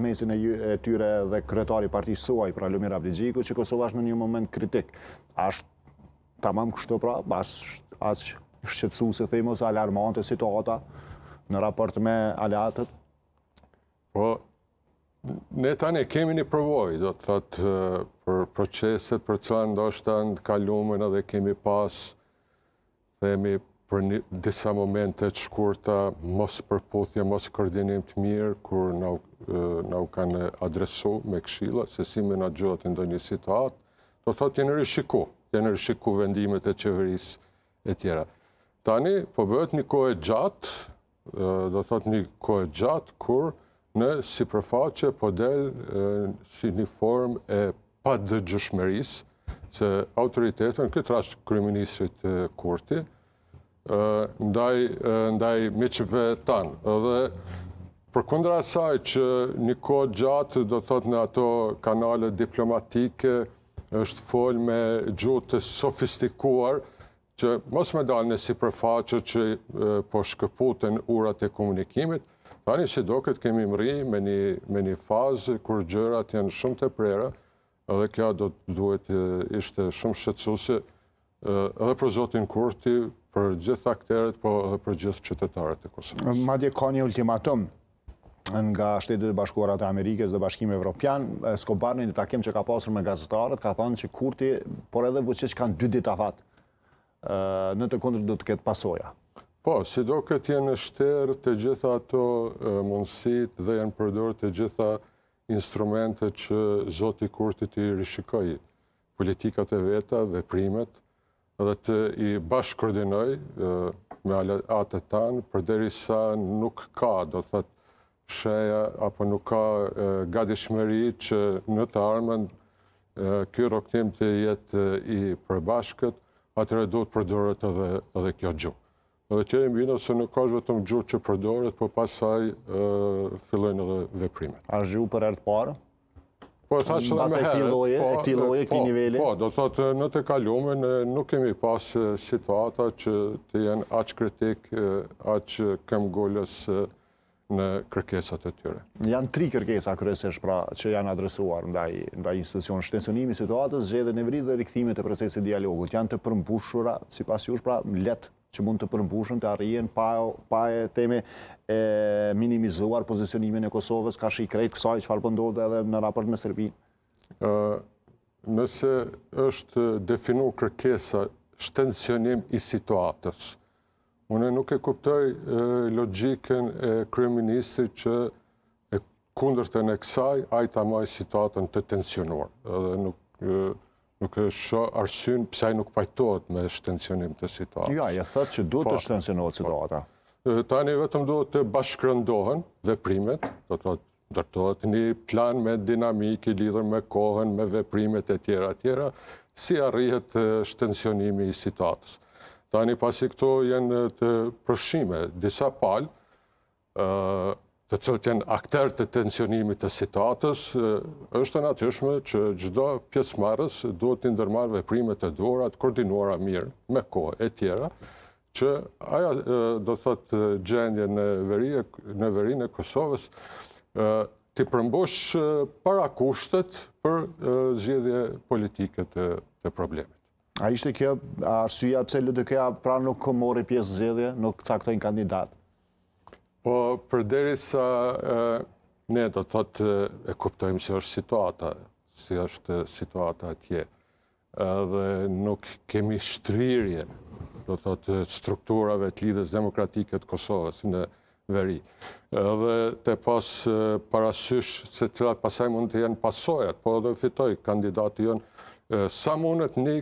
mesin e tyre dhe kryetari parti suaj, pra Lumir Abdigjiku, që Kosova është në një moment kritik. Ashtë tamam kështu pra, ashtë shqetsu se thimë, ose alarmante situata në raport me aleatët? Po, ne tani kemi një provoj, do të thotë, për proceset për cëla ndoshta në kalumën edhe kemi pas, themi, për një, disa momente të shkurta, mos përputhje, mos koordinim të mirë, kur nuk në u kanë adreso me kshila, se si me në gjotë ndoj një situatë, do thotë të nërë shiko, të nërë vendimet e qeveris e tjera. Tani, po bëhet një kohë e gjatë, do thotë një kohë e gjatë, kur në si përfaqe po del si një form e pa dëgjushmeris, se autoritetën, këtë rashtë kryeministrit e kurti, ndaj miqëve tanë. Dhe Për kundra saj që një kohë gjatë, do thotë në ato kanale diplomatike, është fol me gjutë sofistikuar, që mos me dalë në si përfaqë që po shkëputën urat e komunikimit, tani si do këtë kemi mri me një, me një fazë kur gjërat janë shumë të prera, edhe kja do të duhet ishte shumë shqetsuse, edhe për Zotin Kurti, për gjithë akteret, po edhe për gjithë qytetarët e Kosovës. Madje ka një ultimatum, nga shtetet e bashkuarat të Amerikës dhe bashkimi evropian, Skobar në një takim që ka pasur me gazetarët, ka thënë që Kurti, por edhe vëqesh kanë dy dita fat, në të kundrë do të ketë pasoja. Po, si do këtë jenë në shterë të gjitha ato mundësit dhe jenë përdorë të gjitha instrumentet që Zoti Kurti të i rishikoj politikat e veta dhe primet dhe të i bashkë koordinoj me atët tanë, përderi sa nuk ka, do të thëtë, shëja apo nuk ka gadishmëri që në të armën kjo roktim të jetë i përbashkët, atëre do të përdoret edhe kjo gjuhë. Dhe tjeri mbino se nuk është vetëm gjuhë që përdoret, po pasaj fillojnë edhe veprimet. A është për ertë parë? Po, e thashtë dhe me herë. E po, këti loje, këti po, nivelli? Po, do të thotë në të kalume, nuk kemi pasë situata që të jenë aqë kritik, aqë këmë gollës në kërkesat e tyre. Janë tri kërkesa kërësesh pra që janë adresuar ndaj institucion shtensionimi situatës, zhe dhe në vrit dhe rikëthimit të dialogut. Janë të përmbushura, si pas që pra letë që mund të përmbushën të arrijen pa e teme minimizuar pozicionimin e Kosovës, ka shi kësaj që falë pëndodhe po edhe në raport me Serbi? Nëse është definu kërkesa shtensionim i situatës, Unë nuk e kuptoj logjikën e kryeministri që e kundërtën e kësaj ai ta moi situatën të tensionuar. Edhe nuk e, nuk e shoh arsyen pse ai nuk pajtohet me shtensionim të situatës. Jo, ja, ja thotë që duhet të shtensionuar situata. Tani vetëm duhet të bashkërëndohen veprimet, do të thotë një plan me dinamik i lidhur me kohën, me veprimet e tjera tjera, si arrihet shtensionimi i situatës. Tani pasi këto jenë të përshime, disa palë, të cëllët jenë akter të tensionimit të situatës, është të natyshme që gjdo pjesë marës duhet të ndërmarë veprimet të dora, të koordinuara mirë me kohë e tjera, që aja do të thotë gjendje në verinë e Kosovës të përmbosh para kushtet për zhjedje politike të problemit. A ishte kjo arsyja pëse LDK pra nuk mori pjesë zedhje, nuk caktojnë kandidat? Po, përderi sa ne do të thotë e kuptojmë që është situata, si është situata atje, dhe nuk kemi shtrirje, do të thotë, strukturave të lidhës demokratike të Kosovës në veri. Dhe të pas parasysh se cilat pasaj mund të jenë pasojat, po edhe fitoj kandidati jënë, sa mundet një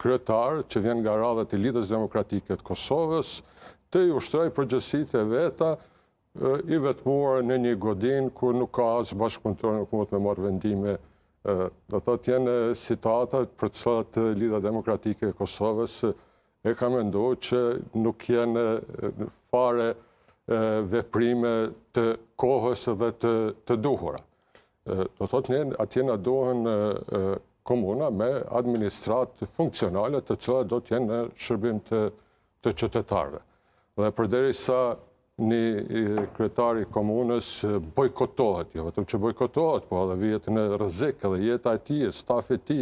kretar që vjen nga radhët i lidhës demokratike të Kosovës, të i ushtraj përgjësit e veta i vetëmuar në një godin ku nuk ka asë bashkëpunëtore nuk mund të me marrë vendime. Dhe të tjene sitatat për të slatë demokratike e Kosovës e ka me ndohë që nuk jene fare veprime të kohës dhe të duhurat do të ne atje në dohen komuna me administrat funksionale të cilat do t'jenë në shërbim të qëtetarve. Dhe përderi sa një kretari komunës bojkotohet, jo vetëm që bojkotohet, po edhe vjetë në rëzikë, edhe jetë ati, stafi ti,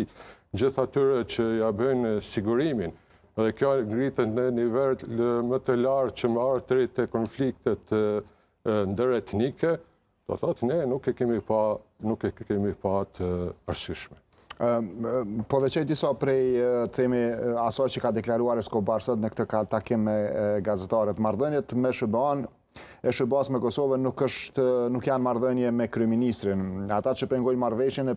gjitha tyre që ja bëjnë sigurimin, dhe kjo ngritën në nivellë më të larë që më arë të rritë konfliktet ndër etnike, do thotë ne nuk e kemi pa nuk e kemi pa të arsyeshme. Ëm po veçoj disa prej themi asaj që ka deklaruar Escobar sot në këtë takim me gazetarët marrëdhëniet me Shëban e Shëbas me Kosovën nuk është nuk janë marrëdhënie me kryeministrin. Ata që pengojnë marrëveshjen e